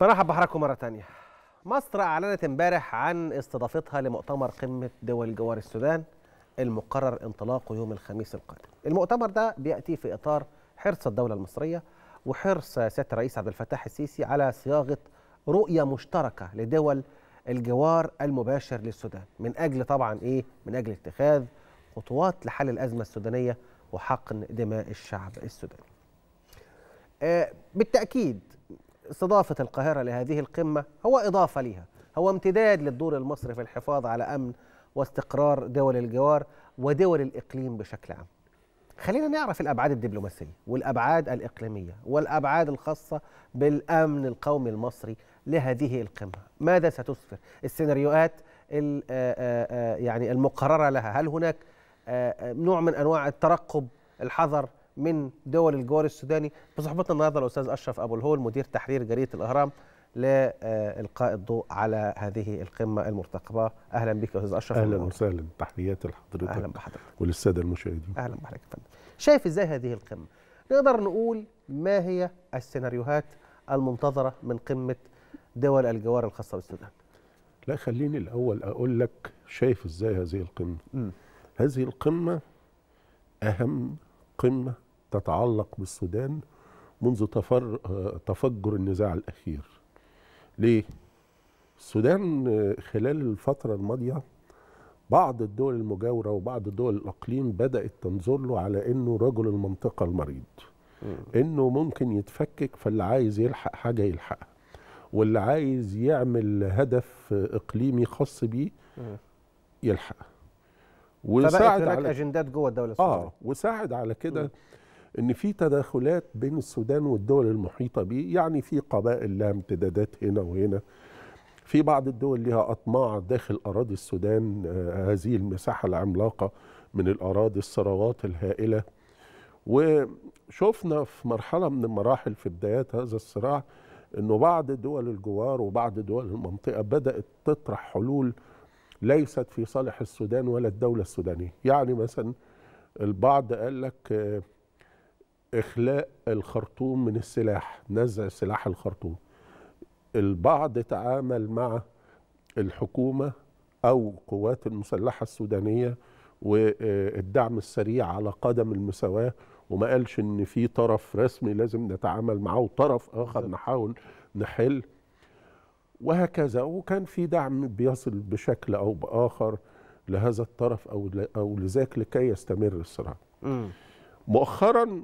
برحب بحضراتكم مرة ثانيه مصر أعلنت امبارح عن استضافتها لمؤتمر قمة دول جوار السودان المقرر انطلاقه يوم الخميس القادم المؤتمر ده بيأتي في إطار حرص الدولة المصرية وحرص سيادة الرئيس عبد الفتاح السيسي على صياغة رؤية مشتركة لدول الجوار المباشر للسودان من أجل طبعا إيه من أجل اتخاذ خطوات لحل الأزمة السودانية وحقن دماء الشعب السوداني آه، بالتأكيد استضافة القاهرة لهذه القمة هو إضافة لها هو امتداد للدور المصري في الحفاظ على أمن واستقرار دول الجوار ودول الإقليم بشكل عام خلينا نعرف الأبعاد الدبلوماسية والأبعاد الإقليمية والأبعاد الخاصة بالأمن القومي المصري لهذه القمة ماذا ستسفر السيناريوهات آه، آه، آه، يعني المقررة لها هل هناك نوع من أنواع الترقب الحذر من دول الجوار السوداني بصحبتنا النهارده الاستاذ اشرف ابو الهول مدير تحرير جريده الاهرام لإلقاء الضوء على هذه القمة المرتقبة أهلا بك أستاذ أشرف أهلا وسهلا تحياتي لحضرتك أهلا بحضرتك وللسادة المشاهدين أهلا بحضرتك فندم شايف إزاي هذه القمة نقدر نقول ما هي السيناريوهات المنتظرة من قمة دول الجوار الخاصة بالسودان لا خليني الأول أقول لك شايف إزاي هذه القمة م. هذه القمة أهم قمة تتعلق بالسودان منذ تفر تفجر النزاع الأخير ليه؟ السودان خلال الفترة الماضية بعض الدول المجاورة وبعض الدول الأقليم بدأت تنظر له على أنه رجل المنطقة المريض أنه ممكن يتفكك فاللي عايز يلحق حاجة يلحقها واللي عايز يعمل هدف إقليمي خاص بيه يلحقها وساعد على أجندات جوه الدولة آه، السودانية آه وساعد على كده ان في تداخلات بين السودان والدول المحيطه به يعني في قبائل لها امتدادات هنا وهنا في بعض الدول لها اطماع داخل اراضي السودان آه، هذه المساحه العملاقه من الاراضي الثروات الهائله وشفنا في مرحله من المراحل في بدايات هذا الصراع انه بعض دول الجوار وبعض دول المنطقه بدات تطرح حلول ليست في صالح السودان ولا الدوله السودانيه يعني مثلا البعض قال لك آه، إخلاء الخرطوم من السلاح نزع سلاح الخرطوم البعض تعامل مع الحكومة أو قوات المسلحة السودانية والدعم السريع على قدم المساواة وما قالش ان في طرف رسمي لازم نتعامل معاه وطرف اخر نحاول نحل وهكذا وكان في دعم بيصل بشكل او باخر لهذا الطرف او او لذاك لكي يستمر الصراع مؤخرا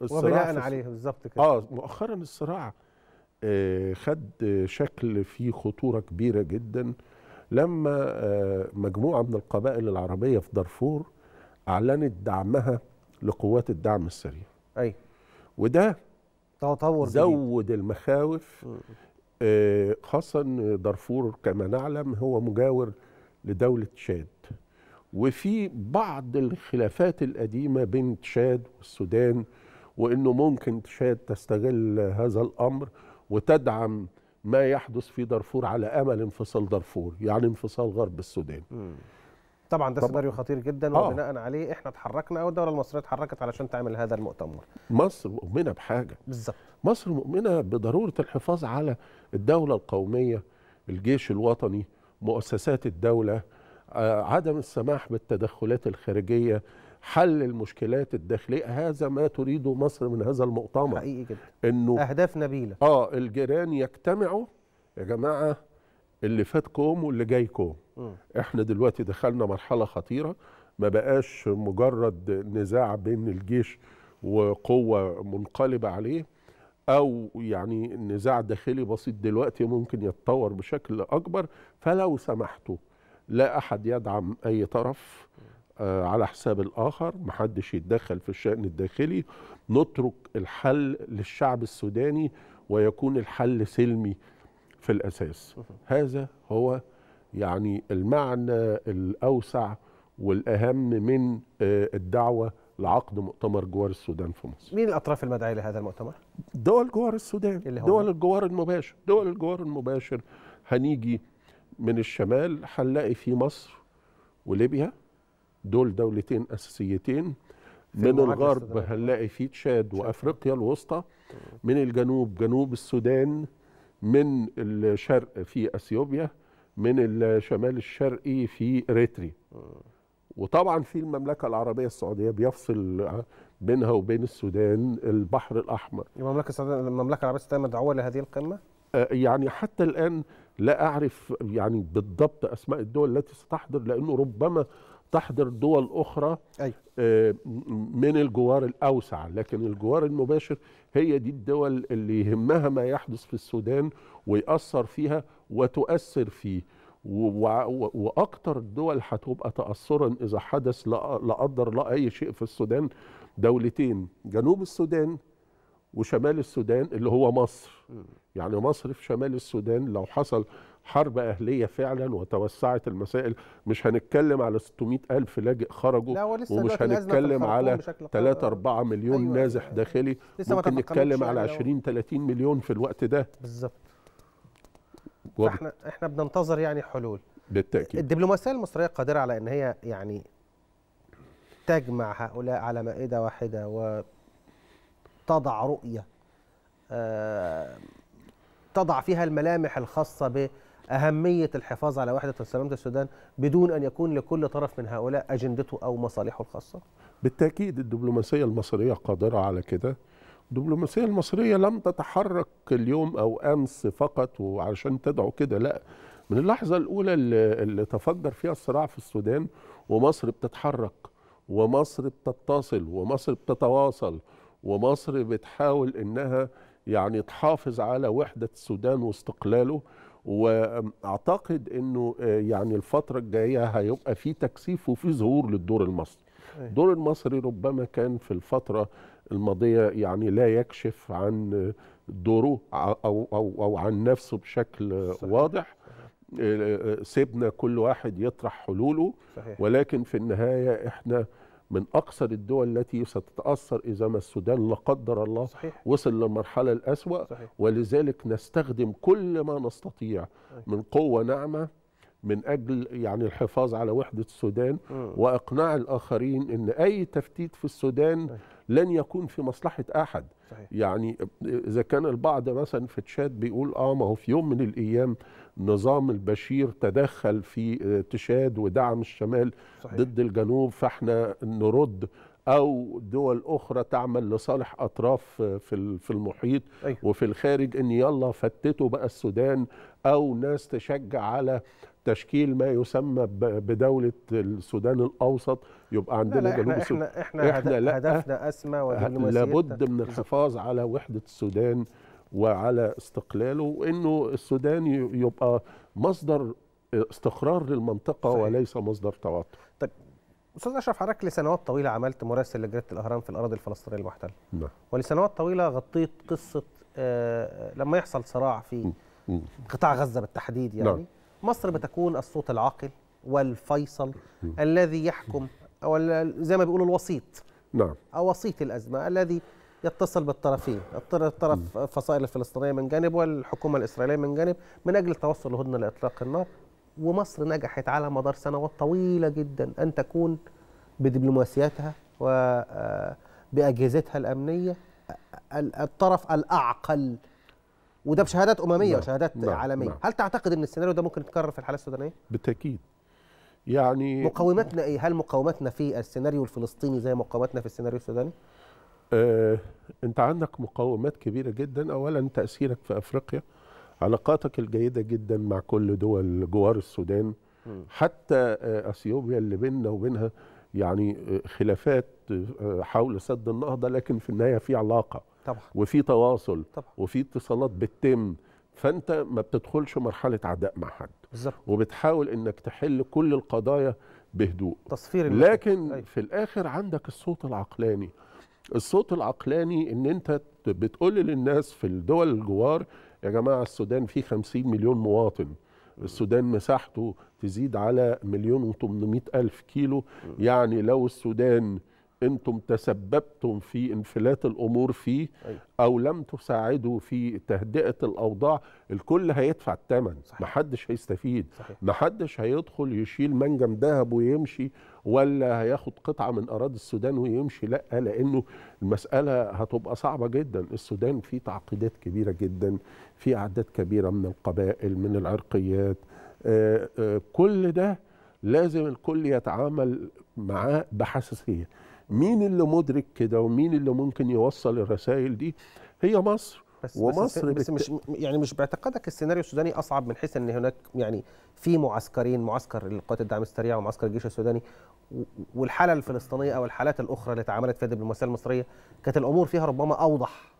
وبناء عليه بالظبط كده اه مؤخرا الصراع آه خد شكل فيه خطوره كبيره جدا لما آه مجموعه من القبائل العربيه في دارفور اعلنت دعمها لقوات الدعم السريع اي وده تطور زود جديد. المخاوف آه خاصه ان دارفور كما نعلم هو مجاور لدوله تشاد وفي بعض الخلافات القديمه بين تشاد والسودان وانه ممكن تشاد تستغل هذا الامر وتدعم ما يحدث في دارفور على امل انفصال دارفور يعني انفصال غرب السودان مم. طبعا ده سيناريو خطير جدا آه. وبناء عليه احنا اتحركنا او الدوله المصريه اتحركت علشان تعمل هذا المؤتمر مصر مؤمنه بحاجه بالظبط مصر مؤمنه بضروره الحفاظ على الدوله القوميه الجيش الوطني مؤسسات الدوله آه، عدم السماح بالتدخلات الخارجيه حل المشكلات الداخليه هذا ما تريده مصر من هذا المؤتمر حقيقي جدا انه اهداف نبيله اه الجيران يجتمعوا يا جماعه اللي فاتكم واللي جايكم م. احنا دلوقتي دخلنا مرحله خطيره ما بقاش مجرد نزاع بين الجيش وقوه منقلبه عليه او يعني نزاع داخلي بسيط دلوقتي ممكن يتطور بشكل اكبر فلو سمحتوا لا احد يدعم اي طرف م. آه، على حساب الآخر محدش يتدخل في الشأن الداخلي نترك الحل للشعب السوداني ويكون الحل سلمي في الأساس هذا هو يعني المعنى الأوسع والأهم من آه، الدعوة لعقد مؤتمر جوار السودان في مصر مين الأطراف المدعية لهذا المؤتمر؟ دول جوار السودان اللي هو دول الجوار المباشر دول الجوار المباشر هنيجي من الشمال هنلاقي في مصر وليبيا دول دولتين أساسيتين من الغرب هنلاقي في تشاد وأفريقيا الوسطى من الجنوب جنوب السودان من الشرق في أثيوبيا من الشمال الشرقي في إريتري وطبعا في المملكة العربية السعودية بيفصل بينها وبين السودان البحر الأحمر المملكة السعودية المملكة العربية السعودية مدعوة لهذه القمة؟ آه، يعني حتى الآن لا أعرف يعني بالضبط أسماء الدول التي ستحضر لأنه ربما تحضر دول اخرى أي. آه، من الجوار الاوسع لكن الجوار المباشر هي دي الدول اللي يهمها ما يحدث في السودان ويأثر فيها وتؤثر فيه واكتر الدول هتبقى تاثرا اذا حدث لا قدر الله اي شيء في السودان دولتين جنوب السودان وشمال السودان اللي هو مصر يعني مصر في شمال السودان لو حصل حرب أهلية فعلا وتوسعت المسائل مش هنتكلم على 600 ألف لاجئ خرجوا لا ومش هنتكلم على 3 4 مليون أيوة نازح داخلي ممكن نتكلم يعني على 20 30 مليون في الوقت ده بالظبط فاحنا احنا بننتظر يعني حلول بالتاكيد الدبلوماسيه المصريه قادره على ان هي يعني تجمع هؤلاء على مائده واحده وتضع رؤيه تضع فيها الملامح الخاصة بأهمية الحفاظ على وحدة وسلامة السودان بدون أن يكون لكل طرف من هؤلاء أجندته أو مصالحه الخاصة؟ بالتأكيد الدبلوماسية المصرية قادرة على كده الدبلوماسية المصرية لم تتحرك اليوم أو أمس فقط وعشان تدعو كده لا من اللحظة الأولى اللي تفجر فيها الصراع في السودان ومصر بتتحرك ومصر بتتصل ومصر بتتواصل ومصر بتحاول إنها يعني تحافظ على وحدة السودان واستقلاله واعتقد انه آه، يعني الفتره الجايه هيبقى في تكثيف وفي ظهور للدور المصري أيوة. الدور المصري ربما كان في الفتره الماضيه يعني لا يكشف عن آه، دوره او او او عن نفسه بشكل آه، صحيح. واضح سيبنا كل واحد يطرح حلوله صحيح. ولكن في النهايه احنا من اكثر الدول التي ستتاثر اذا ما السودان لا قدر الله صحيح. وصل للمرحله الاسوا ولذلك نستخدم كل ما نستطيع من قوه ناعمه من اجل يعني الحفاظ على وحده السودان واقناع الاخرين ان اي تفتيت في السودان لن يكون في مصلحه احد صحيح. يعني اذا كان البعض مثلا في تشاد بيقول اه ما هو في يوم من الايام نظام البشير تدخل في آه، تشاد ودعم الشمال صحيح. ضد الجنوب فاحنا نرد او دول اخرى تعمل لصالح اطراف في في المحيط أيوه. وفي الخارج ان يلا فتتوا بقى السودان او ناس تشجع على تشكيل ما يسمى بدوله السودان الاوسط يبقى عندنا لا لا جنوب السودان احنا احنا, إحنا لا هدفنا اسمى أه، لابد من الحفاظ على وحده السودان وعلى استقلاله وانه السودان يبقى مصدر استقرار للمنطقه صحيح. وليس مصدر توتر طيب استاذ اشرف حضرتك لسنوات طويله عملت مراسل لجريده الاهرام في الاراضي الفلسطينيه المحتله نعم ولسنوات طويله غطيت قصه آه لما يحصل صراع في م. قطاع غزه بالتحديد يعني نعم. مصر بتكون الصوت العاقل والفيصل م. الذي يحكم او زي ما بيقولوا الوسيط نعم او وسيط الازمه الذي يتصل بالطرفين الطرف الفصائل الفلسطينيه من جانب والحكومه الاسرائيليه من جانب من اجل التوصل لهدنه لاطلاق النار ومصر نجحت على مدار سنوات طويلة جدا أن تكون بدبلوماسياتها وبأجهزتها آه، الأمنية الطرف الأعقل وده بشهادات أممية لا نعم، وشهادات لا نعم، نعم. عالمية لا هل تعتقد أن السيناريو ده ممكن يتكرر في الحالة السودانية؟ بالتأكيد يعني مقاومتنا إيه؟ هل مقاومتنا في السيناريو الفلسطيني زي مقاومتنا في السيناريو السوداني؟ آه، أنت عندك مقاومات كبيرة جدا أولا تأثيرك في أفريقيا علاقاتك الجيدة جدا مع كل دول جوار السودان حتى آه، اثيوبيا اللي بيننا وبينها يعني آه، خلافات آه، حول سد النهضه لكن في النهايه في علاقه طبعا وفي تواصل طبعا وفي اتصالات بتتم فانت ما بتدخلش مرحله عداء مع حد بالظبط وبتحاول انك تحل كل القضايا بهدوء تصفير لكن أيوه. في الاخر عندك الصوت العقلاني الصوت العقلاني ان انت بتقول للناس في الدول الجوار يا جماعه السودان فيه 50 مليون مواطن السودان مساحته تزيد على مليون و ألف كيلو يعني لو السودان انتم تسببتم في انفلات الامور فيه أيوة. او لم تساعدوا في تهدئه الاوضاع الكل هيدفع الثمن محدش هيستفيد صحيح. محدش هيدخل يشيل منجم ذهب ويمشي ولا هياخد قطعه من اراضي السودان ويمشي لا لانه المساله هتبقى صعبه جدا السودان فيه تعقيدات كبيره جدا في اعداد كبيره من القبائل من العرقيات آآ آه، آآ آه، كل ده لازم الكل يتعامل معاه بحساسيه مين اللي مدرك كده ومين اللي ممكن يوصل الرسائل دي هي مصر بس ومصر بس, بس مش يعني مش باعتقادك السيناريو السوداني اصعب من حيث ان هناك يعني في معسكرين معسكر القوات الدعم السريع ومعسكر الجيش السوداني والحاله الفلسطينيه او الحالات الاخرى اللي اتعاملت فيها الدبلوماسيه المصريه كانت الامور فيها ربما اوضح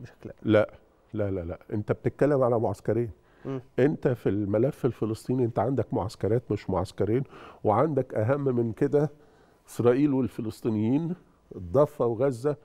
بشكل لا لا لا لا انت بتتكلم على معسكرين م. انت في الملف الفلسطيني انت عندك معسكرات مش معسكرين وعندك اهم من كده إسرائيل والفلسطينيين الضفة وغزة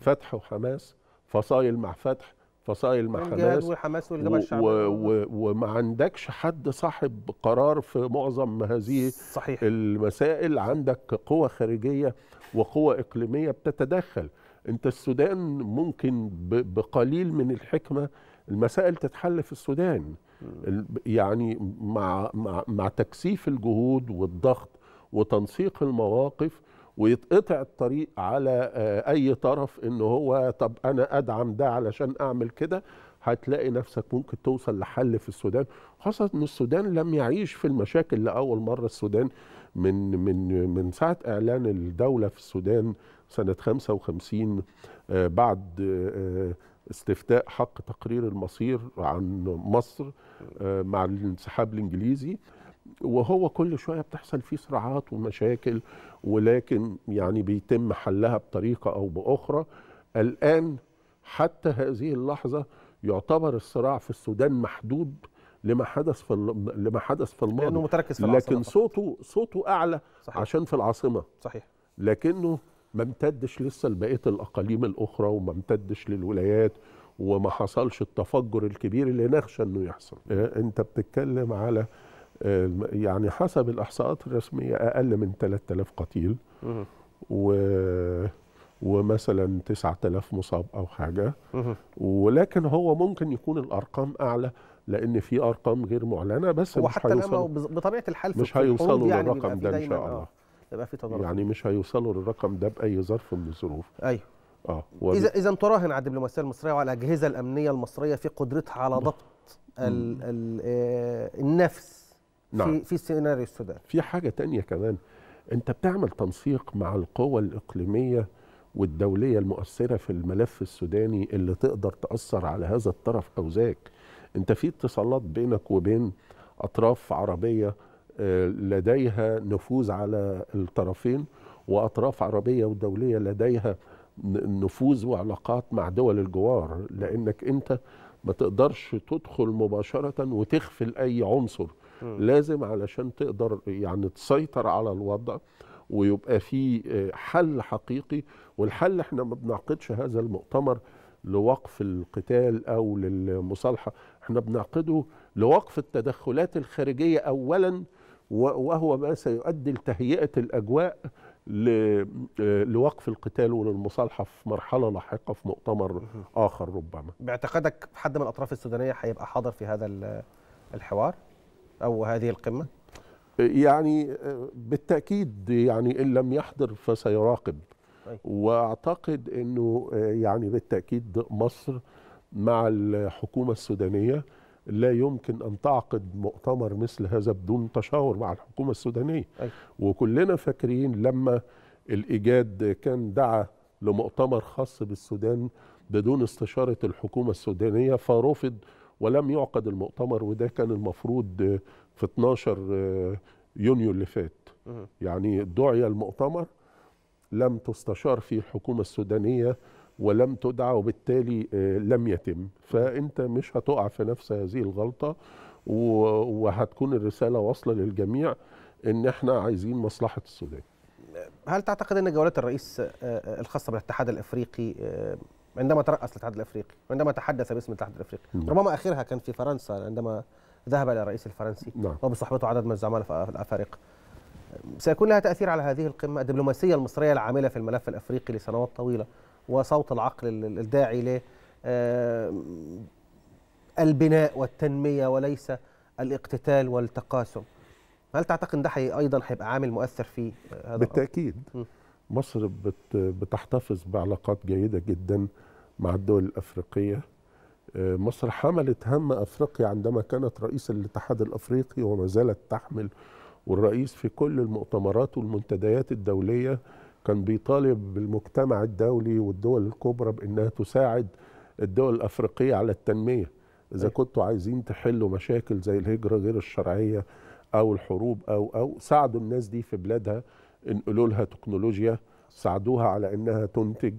فتح وحماس فصايل مع فتح فصائل مع حماس وحماس والجبهه الشعبيه وما عندكش حد صاحب قرار في معظم هذه صحيح. المسائل عندك قوى خارجيه وقوى اقليميه بتتدخل انت السودان ممكن بقليل من الحكمه المسائل تتحل في السودان يعني مع مع مع تكثيف الجهود والضغط وتنسيق المواقف ويتقطع الطريق على آه، اي طرف ان هو طب انا ادعم ده علشان اعمل كده هتلاقي نفسك ممكن توصل لحل في السودان خاصه ان السودان لم يعيش في المشاكل لاول مره السودان من من من ساعه اعلان الدوله في السودان سنه 55 آه، بعد آه، استفتاء حق تقرير المصير عن مصر مع الانسحاب الانجليزي وهو كل شويه بتحصل فيه صراعات ومشاكل ولكن يعني بيتم حلها بطريقه او باخرى الان حتى هذه اللحظه يعتبر الصراع في السودان محدود لما حدث في لما حدث في الماضي لانه متركز في العاصمه لكن صوته صوته اعلى صحيح. عشان في العاصمه صحيح لكنه ما امتدش لسه لبقيه الاقاليم الاخرى وما امتدش للولايات وما حصلش التفجر الكبير اللي نخشى انه يحصل آه، انت بتتكلم على يعني حسب الإحصاءات الرسمية أقل من 3000 قتيل و ومثلا 9000 مصاب او حاجه ولكن هو ممكن يكون الارقام اعلى لان في ارقام غير معلنه بس مش حتى لما بطبيعه الحال مش يعني هيوصلوا يعني للرقم ده ان شاء آه. الله يبقى في تضارب يعني مش هيوصلوا للرقم ده باي ظرف من الظروف ايوه اه اذا اذا تراهن على الدبلوماسيه المصريه وعلى الاجهزه الامنيه المصريه في قدرتها على ضبط ال ال آه، النفس نعم. في في سيناريو السودان في حاجه تانية كمان انت بتعمل تنسيق مع القوى الاقليميه والدوليه المؤثره في الملف السوداني اللي تقدر تاثر على هذا الطرف او ذاك انت في اتصالات بينك وبين اطراف عربيه آه، لديها نفوذ على الطرفين واطراف عربيه ودوليه لديها نفوذ وعلاقات مع دول الجوار لانك انت ما تقدرش تدخل مباشره وتخفل اي عنصر لازم علشان تقدر يعني تسيطر على الوضع ويبقى في آه، حل حقيقي والحل احنا ما بنعقدش هذا المؤتمر لوقف القتال او للمصالحه احنا بنعقده لوقف التدخلات الخارجيه اولا وهو ما سيؤدي لتهيئه الاجواء آه، لوقف القتال وللمصالحه في مرحله لاحقه في مؤتمر اخر ربما باعتقادك حد من الاطراف السودانيه هيبقى حاضر في هذا الحوار أو هذه القمة؟ يعني آه، بالتأكيد يعني إن لم يحضر فسيراقب طيب. واعتقد انه آه، يعني بالتاكيد مصر مع الحكومه السودانيه لا يمكن ان تعقد مؤتمر مثل هذا بدون تشاور مع الحكومه السودانيه طيب. وكلنا فاكرين لما الايجاد كان دعا لمؤتمر خاص بالسودان بدون استشاره الحكومه السودانيه فرفض ولم يعقد المؤتمر وده كان المفروض في 12 يونيو اللي فات يعني دعي المؤتمر لم تستشار فيه الحكومة السودانية ولم تدعى وبالتالي آه، لم يتم فأنت مش هتقع في نفس هذه الغلطة وهتكون الرسالة واصلة للجميع إن إحنا عايزين مصلحة السودان هل تعتقد أن جولات الرئيس آه، آه، الخاصة بالاتحاد الأفريقي عندما ترأس الاتحاد الافريقي وعندما تحدث باسم الاتحاد الافريقي نعم. ربما اخرها كان في فرنسا عندما ذهب الى الرئيس الفرنسي نعم. وبصحبته عدد من الزعماء الافارقه سيكون لها تاثير على هذه القمه الدبلوماسيه المصريه العامله في الملف الافريقي لسنوات طويله وصوت العقل الداعي ل البناء والتنميه وليس الاقتتال والتقاسم هل تعتقد ده ايضا هيبقى عامل مؤثر في هذا بالتاكيد مصر بتحتفظ بعلاقات جيدة جدا مع الدول الأفريقية آه، مصر حملت هم أفريقيا عندما كانت رئيس الاتحاد الأفريقي وما زالت تحمل والرئيس في كل المؤتمرات والمنتديات الدولية كان بيطالب بالمجتمع الدولي والدول الكبرى بأنها تساعد الدول الأفريقية على التنمية إذا أيوة. كنتوا عايزين تحلوا مشاكل زي الهجرة غير الشرعية أو الحروب أو أو ساعدوا الناس دي في بلادها انقلوا لها تكنولوجيا ساعدوها على انها تنتج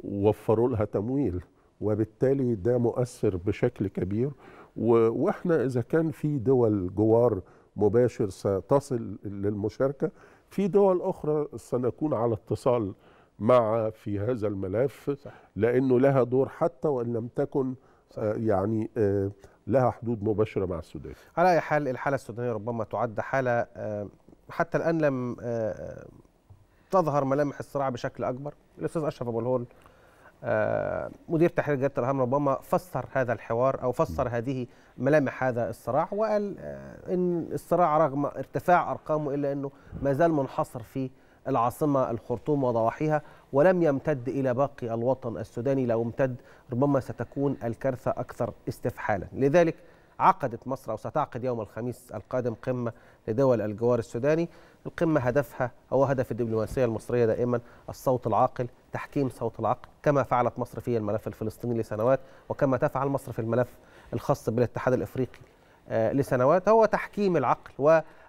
ووفروا لها تمويل وبالتالي ده مؤثر بشكل كبير واحنا اذا كان في دول جوار مباشر ستصل للمشاركه في دول اخرى سنكون على اتصال مع في هذا الملف لانه لها دور حتى وان لم تكن آه، يعني آه، لها حدود مباشره مع السودان. على اي حال الحاله السودانيه ربما تعد حاله آه، حتى الان لم آه، آه، تظهر ملامح الصراع بشكل اكبر الاستاذ اشرف ابو الهول آه، مدير تحرير جريده الهام ربما فسر هذا الحوار او فسر هذه ملامح هذا الصراع وقال ان الصراع رغم ارتفاع ارقامه الا انه ما زال منحصر في العاصمه الخرطوم وضواحيها ولم يمتد الى باقي الوطن السوداني لو امتد ربما ستكون الكارثه اكثر استفحالا لذلك عقدت مصر أو ستعقد يوم الخميس القادم قمة لدول الجوار السوداني القمة هدفها أو هدف الدبلوماسية المصرية دائما الصوت العاقل تحكيم صوت العقل كما فعلت مصر في الملف الفلسطيني لسنوات وكما تفعل مصر في الملف الخاص بالاتحاد الإفريقي آه، لسنوات هو تحكيم العقل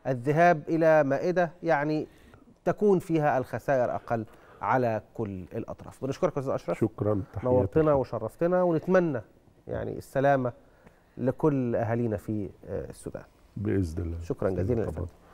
والذهاب إلى مائدة يعني تكون فيها الخسائر أقل على كل الأطراف بنشكرك أستاذ أشرف شكرا نورتنا وشرفتنا ونتمنى يعني السلامة لكل اهالينا في آه، السودان باذن الله شكرا جزيلا لفندم